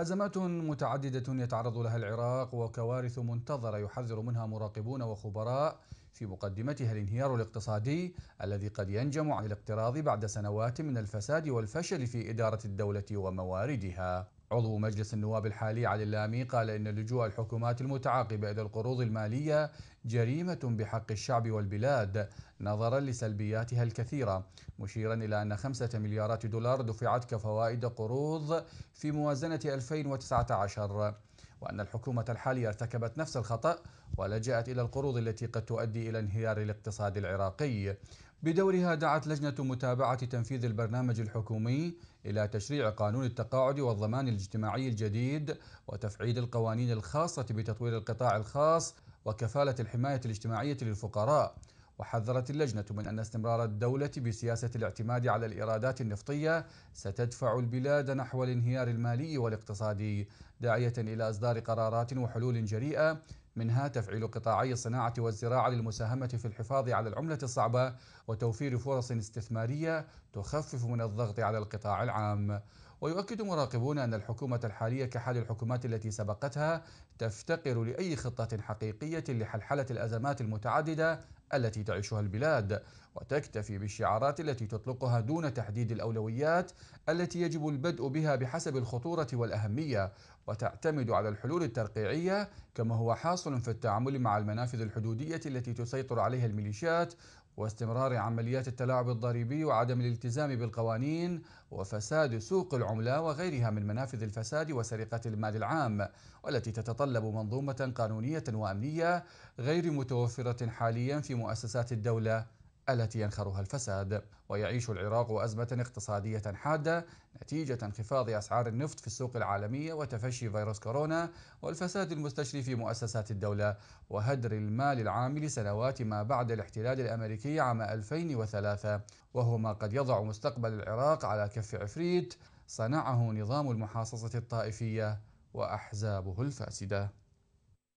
أزمات متعددة يتعرض لها العراق وكوارث منتظرة يحذر منها مراقبون وخبراء في مقدمتها الانهيار الاقتصادي الذي قد ينجم عن الاقتراض بعد سنوات من الفساد والفشل في إدارة الدولة ومواردها عضو مجلس النواب الحالي علي اللامي قال إن لجوء الحكومات المتعاقبة إلى القروض المالية جريمة بحق الشعب والبلاد نظرا لسلبياتها الكثيرة مشيرا إلى أن خمسة مليارات دولار دفعت كفوائد قروض في موازنة 2019 وأن الحكومة الحالية ارتكبت نفس الخطأ ولجأت إلى القروض التي قد تؤدي إلى انهيار الاقتصاد العراقي بدورها دعت لجنة متابعة تنفيذ البرنامج الحكومي إلى تشريع قانون التقاعد والضمان الاجتماعي الجديد وتفعيل القوانين الخاصة بتطوير القطاع الخاص وكفالة الحماية الاجتماعية للفقراء وحذرت اللجنة من أن استمرار الدولة بسياسة الاعتماد على الإيرادات النفطية ستدفع البلاد نحو الانهيار المالي والاقتصادي داعية إلى إصدار قرارات وحلول جريئة منها تفعيل قطاعي الصناعة والزراعة للمساهمة في الحفاظ على العملة الصعبة وتوفير فرص استثمارية تخفف من الضغط على القطاع العام ويؤكد مراقبون أن الحكومة الحالية كحال الحكومات التي سبقتها تفتقر لأي خطة حقيقية لحلحلة الأزمات المتعددة التي تعيشها البلاد وتكتفي بالشعارات التي تطلقها دون تحديد الاولويات التي يجب البدء بها بحسب الخطوره والاهميه وتعتمد على الحلول الترقيعيه كما هو حاصل في التعامل مع المنافذ الحدوديه التي تسيطر عليها الميليشيات واستمرار عمليات التلاعب الضريبي وعدم الالتزام بالقوانين وفساد سوق العملة وغيرها من منافذ الفساد وسرقة المال العام والتي تتطلب منظومة قانونية وأمنية غير متوفرة حاليا في مؤسسات الدولة التي ينخرها الفساد ويعيش العراق أزمة اقتصادية حادة نتيجة انخفاض أسعار النفط في السوق العالمية وتفشي فيروس كورونا والفساد المستشري في مؤسسات الدولة وهدر المال العام لسنوات ما بعد الاحتلال الأمريكي عام 2003 وهو ما قد يضع مستقبل العراق على كف عفريت صنعه نظام المحاصصة الطائفية وأحزابه الفاسدة